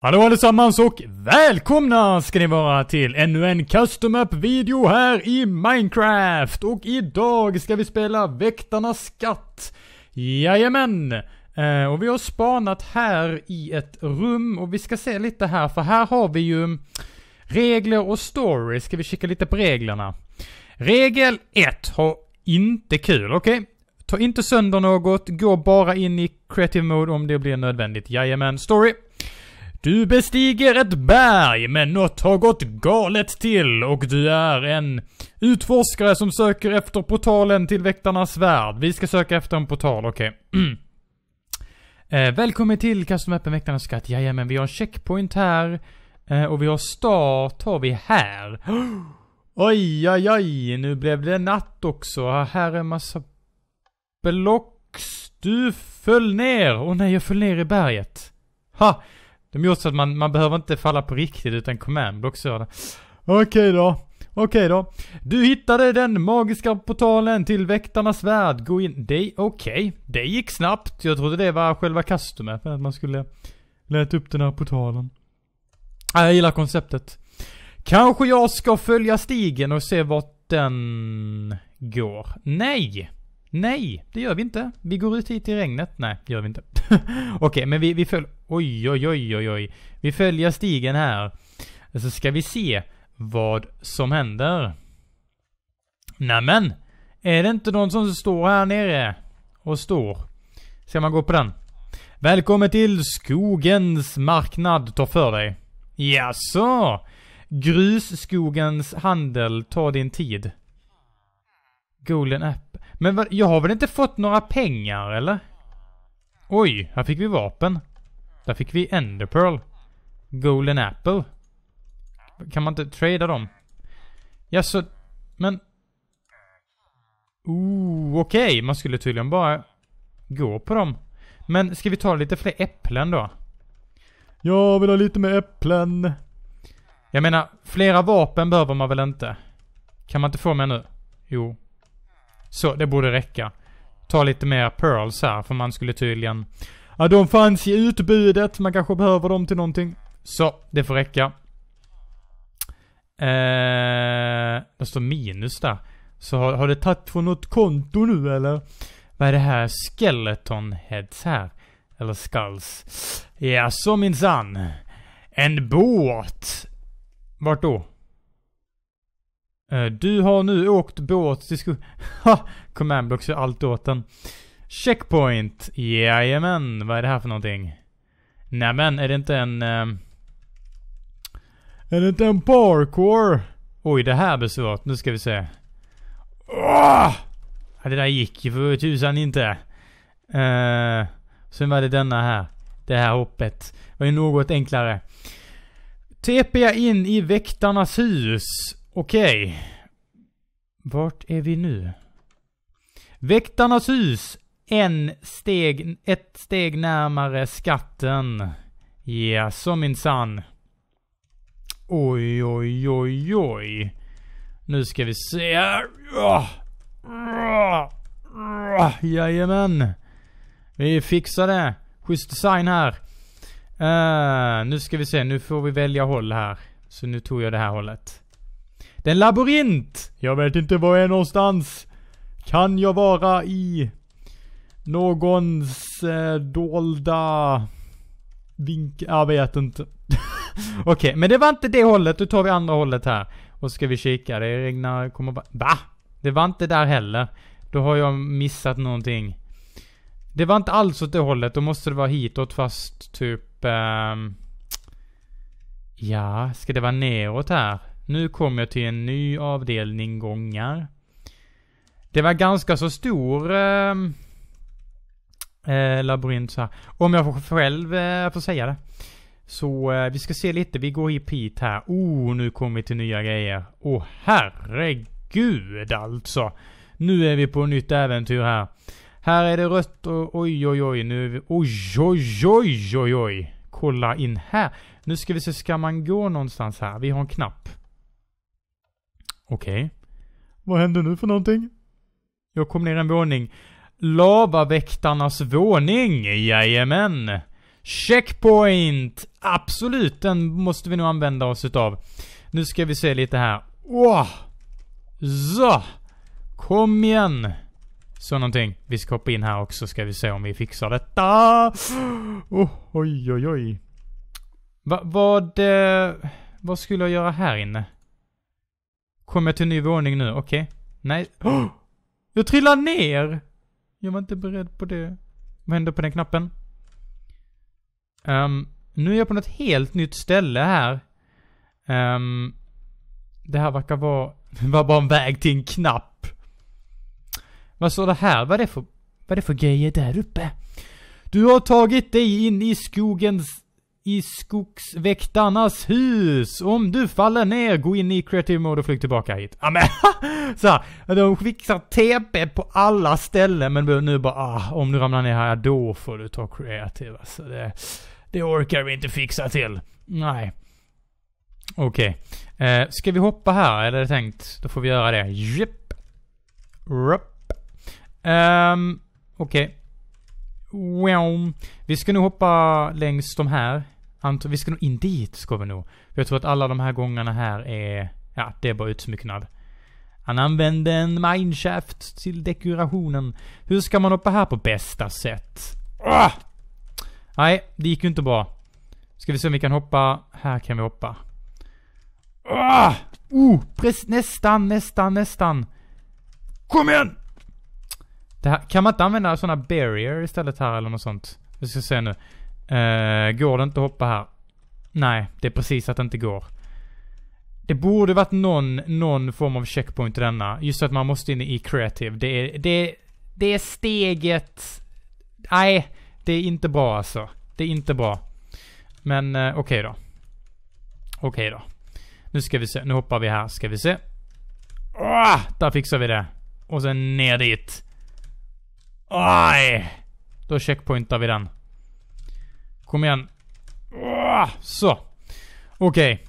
Hallå allesammans och välkomna ska ni vara till ännu en Custom Up video här i Minecraft! Och idag ska vi spela Väktarnas skatt. Jajamän! Eh, och vi har spanat här i ett rum och vi ska se lite här för här har vi ju regler och story. Ska vi kika lite på reglerna? Regel 1 Ha inte kul, okej? Okay? Ta inte sönder något, gå bara in i creative mode om det blir nödvändigt. Jajamän, story! Du bestiger ett berg, men något har gått galet till och du är en utforskare som söker efter portalen till väktarnas värld. Vi ska söka efter en portal, okej. Okay. Eh, välkommen till Custom-appen Väktarnas skatt. Jajamän, vi har en checkpoint här. Eh, och vi har start har vi här. oj, oj, oj. Nu blev det natt också. Här är en massa blocks. Du föll ner. Åh oh, nej, jag föll ner i berget. Ha! De gjort så att man, man behöver inte falla på riktigt utan command blocks gör det. Okej okay då. Okej då. Du hittade den magiska portalen till väktarnas värld. Gå in. Det, okej. Okay. Det gick snabbt. Jag trodde det var själva customappen, att man skulle leta upp den här portalen. Ah, jag gillar konceptet. Kanske jag ska följa stigen och se vart den går. Nej! Nej, det gör vi inte. Vi går ut hit i regnet. Nej, det gör vi inte. Okej, okay, men vi, vi följer... Oj, oj, oj, oj, oj. Vi följer stigen här. Så ska vi se vad som händer. Nämen! Är det inte någon som står här nere? Och står. Ska man gå på den? Välkommen till skogens marknad, ta för dig. Jaså? Grusskogens handel ta din tid. Golden app. Men vad, jag har väl inte fått några pengar, eller? Oj, här fick vi vapen. Där fick vi Enderpearl. Golden Apple. Kan man inte trada dem? Ja, så... Men... Ooh, okej. Okay. Man skulle tydligen bara gå på dem. Men ska vi ta lite fler äpplen då? Jag vill ha lite mer äpplen. Jag menar, flera vapen behöver man väl inte? Kan man inte få mer nu? Jo. Så, det borde räcka ta lite mer pearls här, för man skulle tydligen... Ja, de fanns i utbudet, man kanske behöver dem till någonting. Så, det får räcka. Eh, det står minus där. Så har, har det tagit från något konto nu eller? Vad är det här? Skeleton heads här? Eller skulls? Jaså minsann. En båt. Vart då? Eh, du har nu åkt båt till sko... Ha! Commandblocks gör allt åt den. Checkpoint. Jajamän. Vad är det här för någonting? Nämen, är det inte en... Eh... Är det inte en parkour? Oj, det här blir svårt. Nu ska vi se. Åh! Ah! det där gick ju för tusan inte. Eh... Sen var det denna här. Det här hoppet. Det var ju något enklare. TP jag in i väktarnas hus. Okej. Vart är vi nu? Väktarnas hus. En steg, ett steg närmare skatten. Ja, så minsann. Oj, oj, oj, oj. Nu ska vi se här. Jajamän. Vi fixar det. Schysst design här. Uh, nu ska vi se, nu får vi välja håll här. Så nu tog jag det här hållet. Det är en labyrint. Jag vet inte var jag är någonstans. Kan jag vara i någons eh, dolda vink? Jag vet inte. Okej, okay, men det var inte det hållet. Då tar vi andra hållet här. Och ska vi kika. Det regnar, kommer Va? Det var inte där heller. Då har jag missat någonting. Det var inte alls åt det hållet. Då måste det vara hitåt fast typ... Eh, ja, ska det vara neråt här? Nu kom jag till en ny avdelning gångar. Det var ganska så stor eh, eh, labyrint så här. Om jag får själv eh, får säga det. Så eh, vi ska se lite. Vi går hit pit här. Oh, nu kommer vi till nya grejer. Åh oh, herregud alltså. Nu är vi på nytt äventyr här. Här är det rött och oj oj oj nu är vi, oj oj oj oj oj. Kolla in här. Nu ska vi se, ska man gå någonstans här? Vi har en knapp. Okej. Okay. Vad händer nu för någonting? Jag kom ner en våning. Lavaväktarnas våning, jajamän. Checkpoint! Absolut, den måste vi nog använda oss utav. Nu ska vi se lite här. Åh! Så! Kom igen! Så någonting. Vi ska hoppa in här också ska vi se om vi fixar detta. Oh, oj, oj, oj. Va, vad... Eh, vad skulle jag göra här inne? Kommer jag till en ny våning nu? Okej. Okay. Nej. Oh! Jag trillar ner! Jag var inte beredd på det. Vad händer på den knappen? Um, nu är jag på något helt nytt ställe här. Um, det här verkar vara... var bara en väg till en knapp. Vad står det här? Vad är det för... Vad är det för grejer där uppe? Du har tagit dig in i skogens i skogsväktarnas hus. Om du faller ner, gå in i creative mode och flyg tillbaka hit. Amen. så här, de fixar TP på alla ställen men nu bara ah, om du ramlar ner här då får du ta creative. Alltså det, det orkar vi inte fixa till. Nej. Okej. Okay. Eh, ska vi hoppa här? Eller är det tänkt? Då får vi göra det. Jipp. Rupp. Um, ehm, Okej. Okay. Wow. Vi ska nu hoppa längs de här. Anton, vi ska nog in dit, ska vi nog. För jag tror att alla de här gångarna här är, ja, det är bara utsmycknad. Han använde en mineshaft till dekorationen. Hur ska man hoppa här på bästa sätt? Ah! Nej, det gick ju inte bra. Ska vi se om vi kan hoppa. Här kan vi hoppa. Ah! Oh, press, nästan, nästan, nästan. Kom igen! Det här, kan man inte använda sådana barrier istället här eller något sånt? Vi ska se nu. Uh, går det inte att hoppa här? Nej, det är precis att det inte går. Det borde varit någon, någon form av checkpoint i denna. Just att man måste in i creative. Det är, det, det är steget... Nej, det är inte bra alltså. Det är inte bra. Men eh, okej okay då. Okej okay då. Nu ska vi se. Nu hoppar vi här. Ska vi se. Oh, där fixar vi det. Och sen ner dit. Aj! Då checkpointar vi den. Kom igen. Ah, så. Okej. Okay.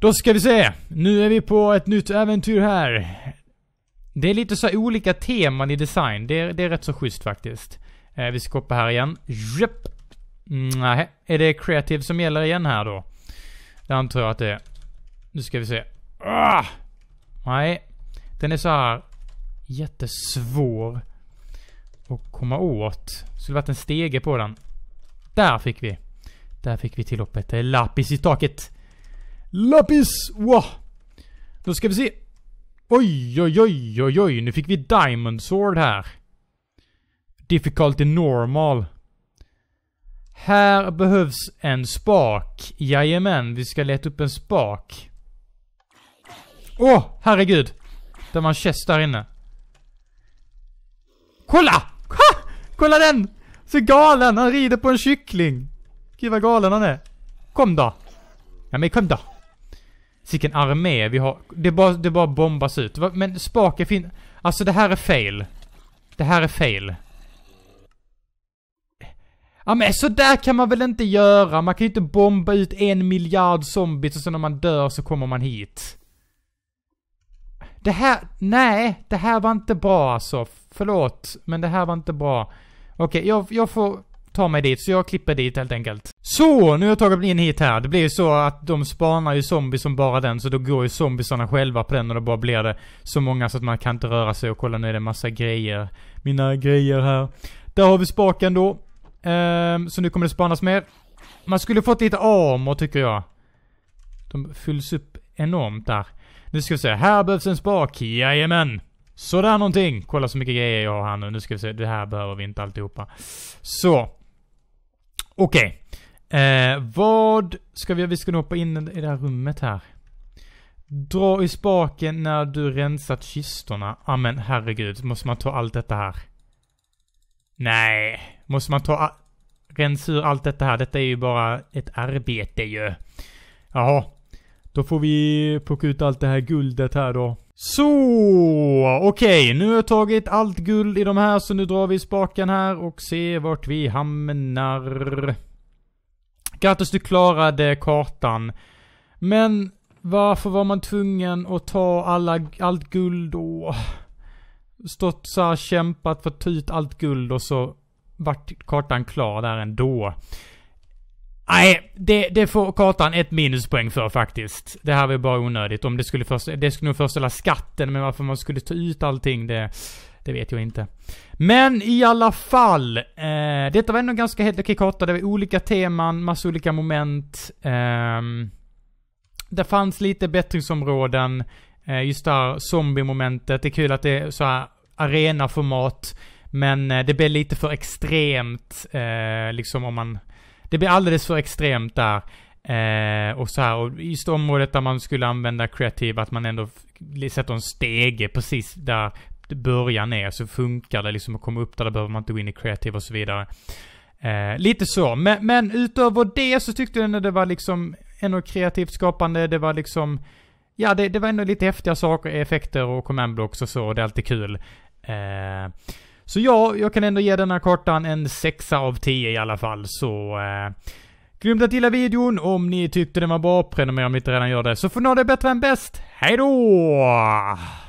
Då ska vi se. Nu är vi på ett nytt äventyr här. Det är lite så olika teman i design. Det är, det är rätt så schysst faktiskt. Eh, vi ska hoppa här igen. Jep. Nej, är det creative som gäller igen här då? Det antar jag att det är. Nu ska vi se. Ah! Nej. Den är så här jättesvår att komma åt. Skulle varit en stege på den. Där fick vi. Där fick vi till upp ett eh, lappis i taket. Lapis! Wow! Då ska vi se. Oj, oj, oj, oj, oj. Nu fick vi Diamond Sword här. Difficulty normal. Här behövs en spak. Jajamän, vi ska leta upp en spak. Åh, oh, herregud! Det var en chest där inne. Kolla! Ha! Kolla den! Så galen, han rider på en kyckling. Gud vad galen han är. Kom då. Ja men kom då. Sicken armé vi har. Det bara, det bara bombas ut. Men spaken finns. Alltså det här är fail. Det här är fail. Ja men sådär kan man väl inte göra? Man kan ju inte bomba ut en miljard zombies och sen när man dör så kommer man hit. Det här, nej, det här var inte bra alltså. Förlåt, men det här var inte bra. Okej, okay, jag, jag får ta mig dit, så jag klipper dit helt enkelt. Så! Nu har jag tagit mig in hit här. Det blir ju så att de spanar ju zombies som bara den, så då går ju zombiesarna själva på den och då bara blir det så många så att man kan inte röra sig. Och kolla nu är det massa grejer. Mina grejer här. Där har vi spaken då. Ehm, så nu kommer det spanas mer. Man skulle fått lite armor tycker jag. De fylls upp enormt där. Nu ska vi se, här behövs en spak. Jajamän! Sådär någonting. Kolla så mycket grejer jag har här nu. Nu ska vi se. Det här behöver vi inte alltihopa. Så. Okej. Okay. Eh, vad ska vi Vi ska nog hoppa in i det här rummet här. Dra i spaken när du rensat kistorna. Amen, herregud. Måste man ta allt detta här? Nej. Måste man ta... Rensa ur allt detta här. Detta är ju bara ett arbete ju. Jaha. Då får vi plocka ut allt det här guldet här då. Så, okej. Okay. Nu har jag tagit allt guld i de här så nu drar vi spaken här och ser vart vi hamnar. Grattis, du klarade kartan. Men varför var man tvungen att ta alla, allt guld då? stått så här, kämpat för att ta ut allt guld och så vart kartan klar där ändå. Nej, det, det, får kartan ett minuspoäng för faktiskt. Det här var ju bara onödigt. Om det skulle först, det skulle nog förställa skatten, men varför man skulle ta ut allting, det, det vet jag inte. Men i alla fall. Eh, detta var ändå ganska helt okej karta. Det var olika teman, massa olika moment. Eh, det fanns lite bättringsområden. Eh, just det här zombie-momentet. Det är kul att det är så här arenaformat. Men eh, det blir lite för extremt, eh, liksom om man det blir alldeles för extremt där. Eh, och så här, och just området där man skulle använda creative, att man ändå sätter en stege precis där början är, så funkar det liksom att komma upp där, då behöver man inte gå in i creative och så vidare. Eh, lite så, men, men utöver det så tyckte jag ändå det var liksom ändå kreativt skapande, det var liksom, ja det, det var ändå lite häftiga saker, effekter och command blocks och så, och det är alltid kul. Eh, så ja, jag kan ändå ge den här kartan en sexa av 10 i alla fall. Så... Eh, Glöm gilla videon. Om ni tyckte den var bra, prenumerera om ni inte redan gör det. Så får ni ha det bättre än bäst. Hej då!